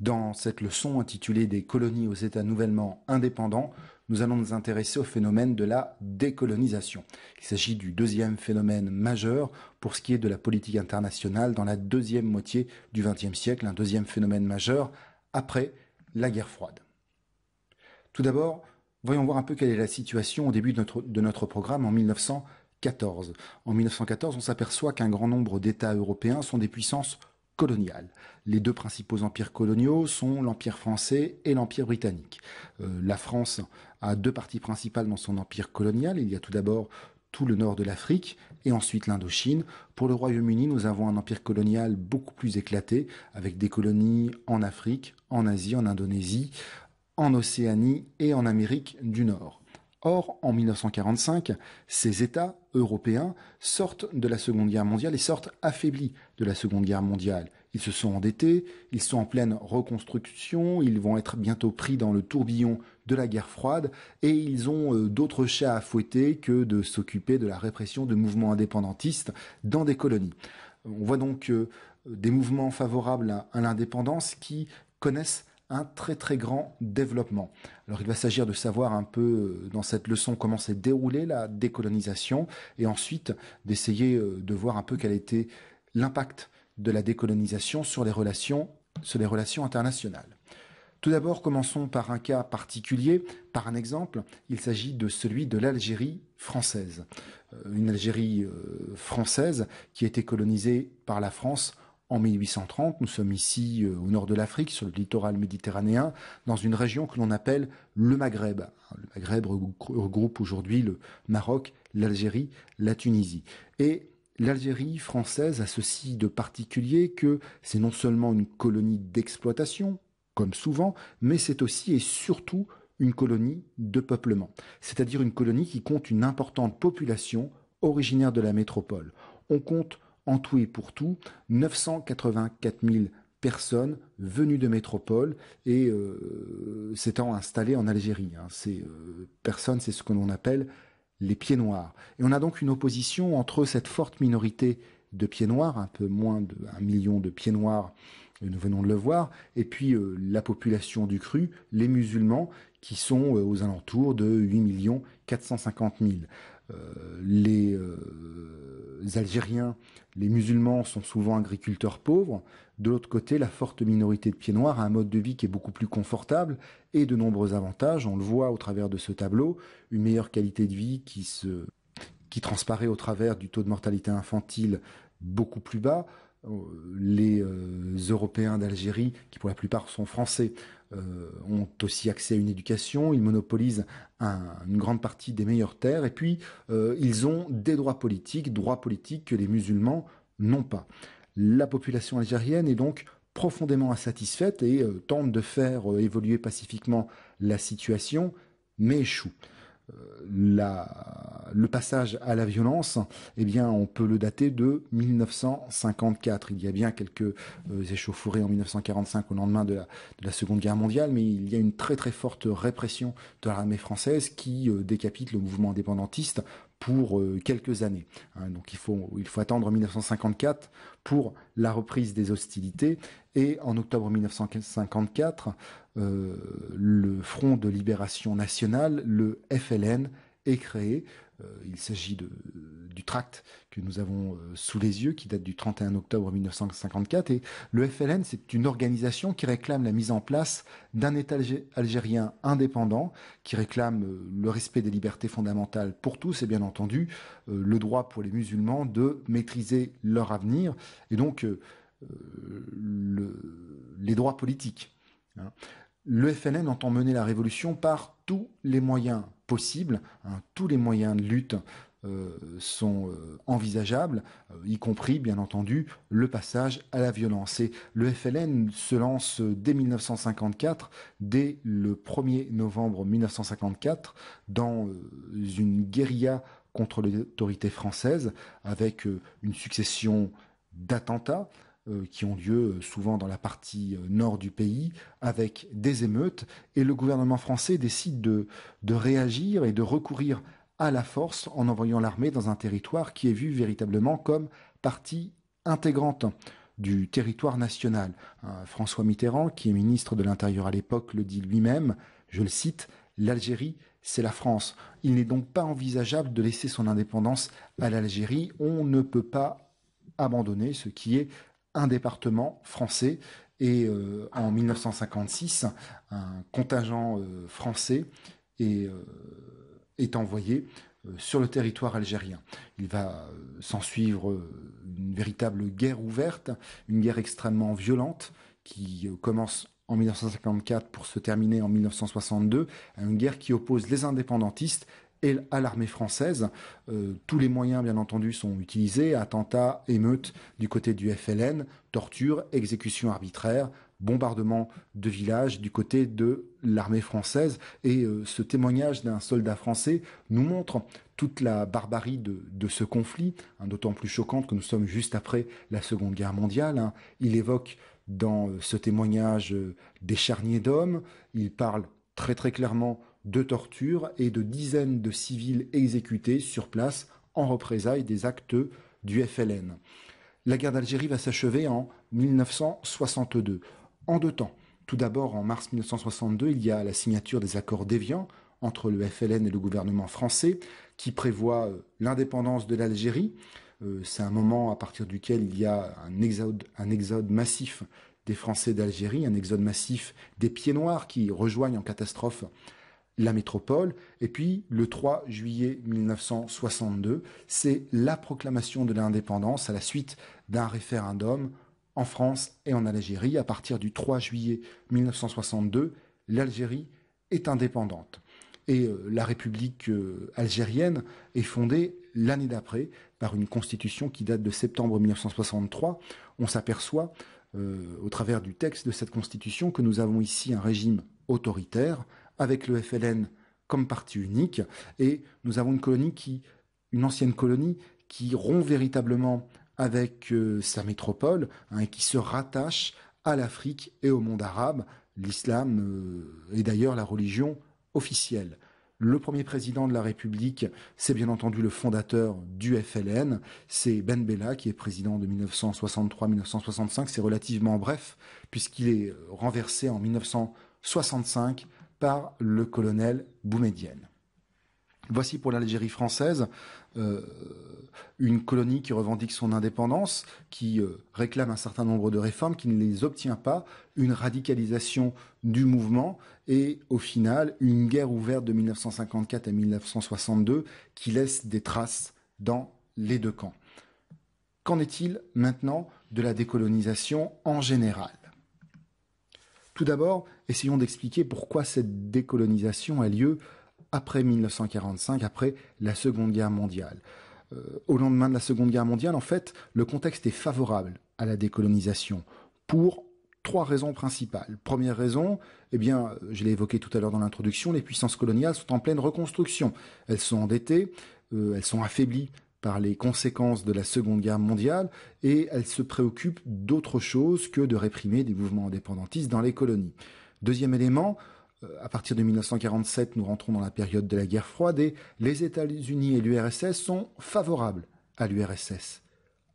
Dans cette leçon intitulée Des colonies aux États nouvellement indépendants, nous allons nous intéresser au phénomène de la décolonisation. Il s'agit du deuxième phénomène majeur pour ce qui est de la politique internationale dans la deuxième moitié du XXe siècle, un deuxième phénomène majeur après la guerre froide. Tout d'abord, voyons voir un peu quelle est la situation au début de notre, de notre programme en 1914. En 1914, on s'aperçoit qu'un grand nombre d'États européens sont des puissances Colonial. Les deux principaux empires coloniaux sont l'Empire français et l'Empire britannique. Euh, la France a deux parties principales dans son empire colonial. Il y a tout d'abord tout le nord de l'Afrique et ensuite l'Indochine. Pour le Royaume-Uni, nous avons un empire colonial beaucoup plus éclaté, avec des colonies en Afrique, en Asie, en Indonésie, en Océanie et en Amérique du Nord. Or, en 1945, ces États européens sortent de la Seconde Guerre mondiale et sortent affaiblis de la Seconde Guerre mondiale. Ils se sont endettés, ils sont en pleine reconstruction, ils vont être bientôt pris dans le tourbillon de la guerre froide et ils ont euh, d'autres chats à fouetter que de s'occuper de la répression de mouvements indépendantistes dans des colonies. On voit donc euh, des mouvements favorables à l'indépendance qui connaissent un très très grand développement. Alors il va s'agir de savoir un peu euh, dans cette leçon comment s'est déroulée la décolonisation et ensuite d'essayer euh, de voir un peu quel était l'impact de la décolonisation sur les relations, sur les relations internationales. Tout d'abord, commençons par un cas particulier, par un exemple. Il s'agit de celui de l'Algérie française. Euh, une Algérie française qui a été colonisée par la France en 1830, nous sommes ici euh, au nord de l'Afrique, sur le littoral méditerranéen, dans une région que l'on appelle le Maghreb. Hein, le Maghreb regroupe aujourd'hui le Maroc, l'Algérie, la Tunisie. Et l'Algérie française a ceci de particulier que c'est non seulement une colonie d'exploitation, comme souvent, mais c'est aussi et surtout une colonie de peuplement, c'est-à-dire une colonie qui compte une importante population originaire de la métropole. On compte en tout et pour tout 984 000 personnes venues de métropole et euh, s'étant installées en Algérie. Hein. Ces euh, personnes, c'est ce que l'on appelle les pieds noirs. Et on a donc une opposition entre cette forte minorité de pieds noirs, un peu moins d'un million de pieds noirs, euh, nous venons de le voir, et puis la population du cru, les musulmans, qui sont aux alentours de 8 450 000. les les Algériens, les musulmans sont souvent agriculteurs pauvres. De l'autre côté, la forte minorité de pieds noirs a un mode de vie qui est beaucoup plus confortable et de nombreux avantages. On le voit au travers de ce tableau, une meilleure qualité de vie qui se qui transparaît au travers du taux de mortalité infantile beaucoup plus bas, euh, les euh, Européens d'Algérie, qui pour la plupart sont français, euh, ont aussi accès à une éducation, ils monopolisent une grande partie des meilleures terres, et puis ils ont des droits politiques, droits politiques que les musulmans n'ont pas. La population algérienne est donc profondément insatisfaite et tente de faire évoluer pacifiquement la situation, mais échoue. la le passage à la violence, eh bien, on peut le dater de 1954. Il y a bien quelques euh, échauffourées en 1945 au lendemain de la, Seconde Guerre mondiale, mais il y a une très très forte répression de l'armée française qui euh, décapite le mouvement indépendantiste pour euh, quelques années. Hein. donc il faut, il faut attendre 1954 pour la reprise des hostilités. Et en octobre 1954, le Front de libération nationale, le FLN, est créé euh, il s'agit euh, du tract que nous avons euh, sous les yeux, qui date du 31 octobre 1954. Et le FLN, c'est une organisation qui réclame la mise en place d'un État algérien indépendant, qui réclame le respect des libertés fondamentales pour tous et bien entendu le droit pour les musulmans de maîtriser leur avenir et donc les droits politiques. Hein. Le FLN entend mener la révolution par tous les moyens possible. Hein. tous les moyens de lutte euh, sont euh, envisageables, euh, y compris bien entendu le passage à la violence. Et le FLN se lance dès 1954, dès le 1er novembre 1954, dans une guérilla contre l'autorité française, avec une succession d'attentats. Euh, qui ont lieu euh, souvent dans la partie euh, nord du pays, avec des émeutes, et le gouvernement français décide de, réagir et de recourir à la force en envoyant l'armée dans un territoire qui est vu véritablement comme partie intégrante du territoire national. François Mitterrand, qui est ministre de l'Intérieur à l'époque, le dit lui-même, je le cite, l'Algérie, c'est la France. Il n'est donc pas envisageable de laisser son indépendance à l'Algérie. On ne peut pas abandonner ce qui est un département français et euh, en 1956, un contingent euh, français est, euh, envoyé sur le territoire algérien. Il va s'en suivre une véritable guerre ouverte, une guerre extrêmement violente qui commence en 1954 pour se terminer en 1962, une guerre qui oppose les indépendantistes et à l'armée française. Euh, tous les moyens, bien entendu, sont utilisés, attentats, émeutes du côté du FLN, torture, exécutions arbitraires, bombardement de villages du côté de l'armée française. Et euh, ce témoignage d'un soldat français nous montre toute la barbarie de, ce conflit, hein, d'autant plus choquante que nous sommes juste après la Seconde Guerre mondiale. Hein. Il évoque dans euh, ce témoignage des charniers d'hommes, il parle très très clairement de tortures et de dizaines de civils exécutés sur place en représailles des actes du FLN. La guerre d'Algérie va s'achever en 1962, en deux temps. Tout d'abord, en mars 1962, il y a la signature des accords d'Évian entre le FLN et le gouvernement français, qui prévoit euh, l'indépendance de l'Algérie. Euh, c'est un moment à partir duquel il y a exode, un exode massif des Français d'Algérie, un exode massif des Pieds Noirs qui rejoignent en catastrophe la métropole. Et puis, le 3 juillet 1962, c'est la proclamation de l'indépendance à la suite d'un référendum en France et en Algérie. À partir du 3 juillet 1962, l'Algérie est indépendante. Et euh, la République euh, algérienne est fondée l'année d'après par une constitution qui date de septembre 1963. On s'aperçoit, euh, au travers du texte de cette constitution, que nous avons ici un régime autoritaire, avec le FLN comme parti unique. Et nous avons une colonie qui, une ancienne colonie, qui rompt véritablement avec euh, sa métropole hein, et qui se rattache à l'Afrique et au monde arabe. L'islam est euh, d'ailleurs la religion officielle. Le premier président de la République, c'est bien entendu le fondateur du FLN, c'est Ben Bella qui est président de 1963-1965, c'est relativement bref puisqu'il est euh, renversé en 1965 par le colonel Boumedienne. Voici pour l'Algérie française euh, une colonie qui revendique son indépendance, qui euh, réclame un certain nombre de réformes, qui ne les obtient pas, une radicalisation du mouvement et au final une guerre ouverte de 1954 à 1962 qui laisse des traces dans les deux camps. Qu'en est-il maintenant de la décolonisation en général tout d'abord, essayons d'expliquer pourquoi cette décolonisation a lieu après 1945, après la Seconde Guerre mondiale. Euh, au lendemain de la Seconde Guerre mondiale, en fait, le contexte est favorable à la décolonisation pour trois raisons principales. Première raison, eh bien, je l'ai évoqué tout à l'heure dans l'introduction, les puissances coloniales sont en pleine reconstruction. Elles sont endettées, euh, elles sont affaiblies par les conséquences de la Seconde Guerre mondiale et elle se préoccupe d'autre chose que de réprimer des mouvements indépendantistes dans les colonies. Deuxième élément, euh, à partir de 1947, nous rentrons dans la période de la guerre froide et les États-Unis et l'URSS sont favorables à l'URSS.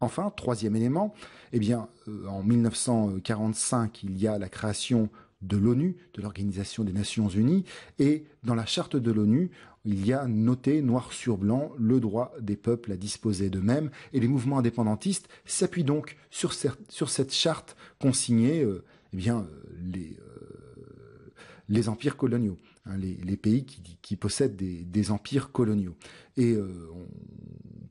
Enfin, troisième élément, eh bien, euh, en 1945, il y a la création de l'ONU, de l'Organisation des Nations Unies, et dans la charte de l'ONU, il y a noté noir sur blanc le droit des peuples à disposer d'eux-mêmes, et les mouvements indépendantistes s'appuient donc sur, sur, cette charte consignée, euh, eh bien, euh, les, euh, les empires coloniaux, hein, les, pays qui, possèdent des, empires coloniaux. Et on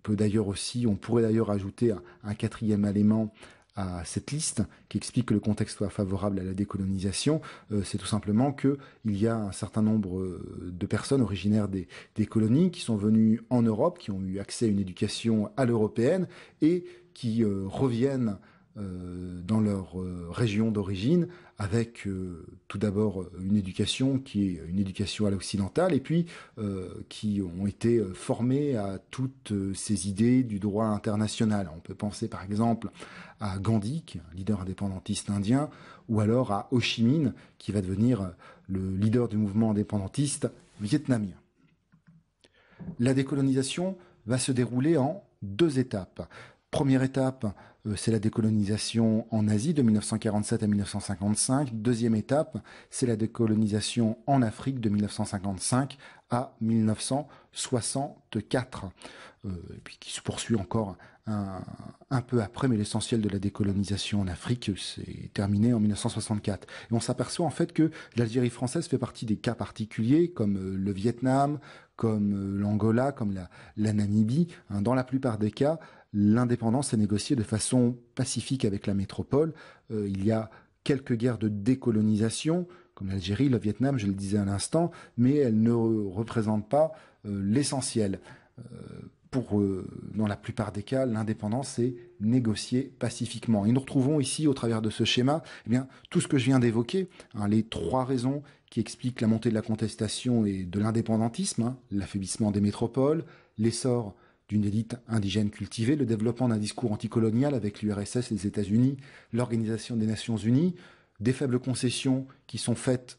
peut d'ailleurs aussi, on pourrait d'ailleurs ajouter un, un quatrième élément à cette liste qui explique que le contexte soit favorable à la décolonisation, euh, c'est tout simplement que il y a un certain nombre euh, de personnes originaires des, colonies qui sont venues en Europe, qui ont eu accès à une éducation à l'européenne et qui euh, reviennent euh, dans leur euh, région d'origine, avec euh, tout d'abord une éducation qui est une éducation à l'occidentale, et puis qui ont été formés à toutes ces idées du droit international. On peut penser par exemple à Gandhi, leader indépendantiste indien, ou alors à Ho Chi Minh, qui va devenir le leader du mouvement indépendantiste vietnamien. La décolonisation va se dérouler en deux étapes. Première étape, euh, c'est la décolonisation en Asie de 1947 à 1955. Deuxième étape, c'est la décolonisation en Afrique de 1955 à 1964, euh, puis qui se poursuit encore un, peu après, mais l'essentiel de la décolonisation en Afrique s'est terminé en 1964. Et on s'aperçoit en fait que l'Algérie française fait partie des cas particuliers, comme euh, le Vietnam, comme l'Angola, comme la, la Namibie. Hein, dans la plupart des cas, l'indépendance est négociée de façon pacifique avec la métropole. Euh, il y a quelques guerres de décolonisation, comme l'Algérie, le Vietnam, je le disais à l'instant, mais elles ne représentent pas euh, l'essentiel. Euh, pour, dans la plupart des cas, l'indépendance est négociée pacifiquement. Et nous retrouvons ici, au travers de ce schéma, eh bien, tout ce que je viens d'évoquer, hein, les trois raisons qui expliquent la montée de la contestation et de l'indépendantisme, hein, l'affaiblissement des métropoles, l'essor d'une élite indigène cultivée, le développement d'un discours anticolonial avec l'URSS les États-Unis, l'Organisation des Nations Unies, des faibles concessions qui sont faites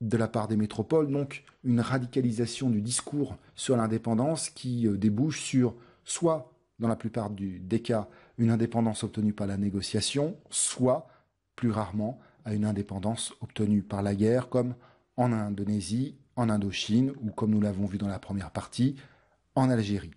de la part des métropoles, donc une radicalisation du discours sur l'indépendance qui euh, débouche sur soit, dans la plupart des cas, une indépendance obtenue par la négociation, soit, plus rarement, à une indépendance obtenue par la guerre, comme en Indonésie, en Indochine, ou comme nous l'avons vu dans la première partie, en Algérie.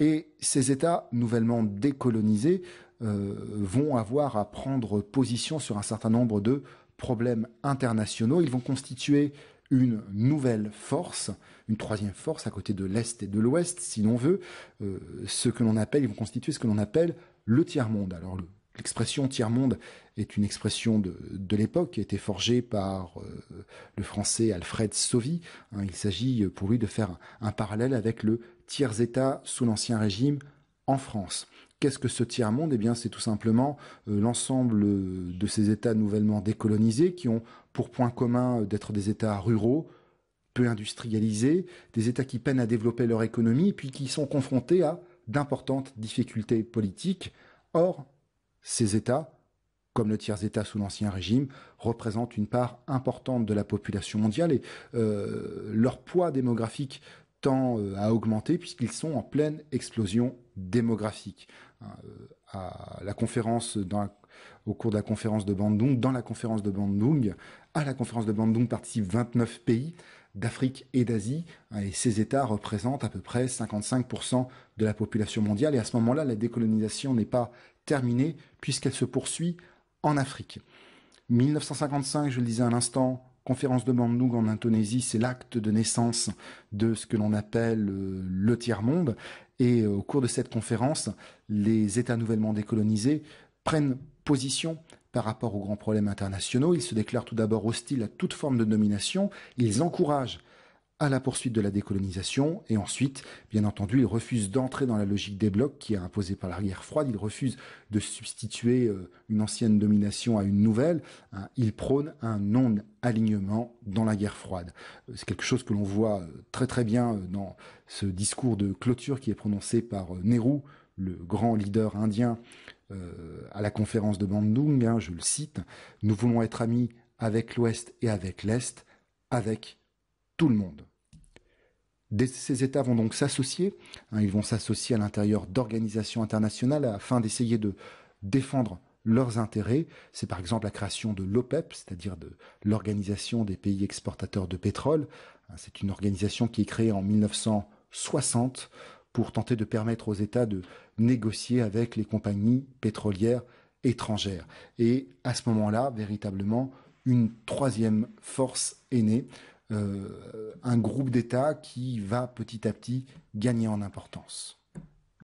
Et ces États nouvellement décolonisés euh, vont avoir à prendre position sur un certain nombre de problèmes internationaux. Ils vont constituer une nouvelle force, une troisième force à côté de l'Est et de l'Ouest, si l'on veut, euh, ce que l'on appelle, ils vont constituer ce que l'on appelle le tiers-monde. Alors L'expression tiers-monde est une expression de, l'époque qui a été forgée par euh, le français Alfred Sauvy. Hein. il s'agit pour lui de faire un parallèle avec le tiers-État sous l'Ancien Régime en France. Qu'est-ce que ce tiers-monde Eh bien, c'est tout simplement euh, l'ensemble de ces États nouvellement décolonisés qui ont pour point commun euh, d'être des États ruraux, peu industrialisés, des États qui peinent à développer leur économie et puis qui sont confrontés à d'importantes difficultés politiques. Or, ces États, comme le tiers-État sous l'Ancien Régime, représentent une part importante de la population mondiale et euh, leur poids démographique euh, à augmenter puisqu'ils sont en pleine explosion démographique. Hein, euh, à la conférence au cours de la conférence de Bandung, dans la conférence de Bandung, à la conférence de Bandung participent 29 pays d'Afrique et d'Asie, hein, et ces États représentent à peu près 55% de la population mondiale, et à ce moment-là, la décolonisation n'est pas terminée puisqu'elle se poursuit en Afrique. 1955, je le disais à l'instant, conférence de Bandung en Indonésie, c'est l'acte de naissance de ce que l'on appelle euh, le tiers-monde. Et euh, au cours de cette conférence, les États nouvellement décolonisés prennent position par rapport aux grands problèmes internationaux. Ils se déclarent tout d'abord hostiles à toute forme de domination. Ils encouragent à la poursuite de la décolonisation, et ensuite, bien entendu, il refuse d'entrer dans la logique des blocs qui est imposée par la guerre froide, il refuse de substituer euh, une ancienne domination à une nouvelle, hein, il prône un non-alignement dans la guerre froide. Euh, c'est quelque chose que l'on voit euh, très très bien dans ce discours de clôture qui est prononcé par Nehru, le grand leader indien, à la conférence de Bandung, hein, je le cite, Nous voulons être amis avec l'Ouest et avec l'Est, avec tout le monde. Ces États vont donc s'associer, hein, ils vont s'associer à l'intérieur d'organisations internationales afin d'essayer de défendre leurs intérêts. C'est par exemple la création de l'OPEP, e c'est-à-dire de l'Organisation des pays exportateurs de pétrole. Hein, c'est une organisation qui est créée en 1960 pour tenter de permettre aux États de négocier avec les compagnies pétrolières étrangères. Et à ce moment-là, véritablement, une troisième force est née, euh, un groupe d'États qui va petit à petit gagner en importance.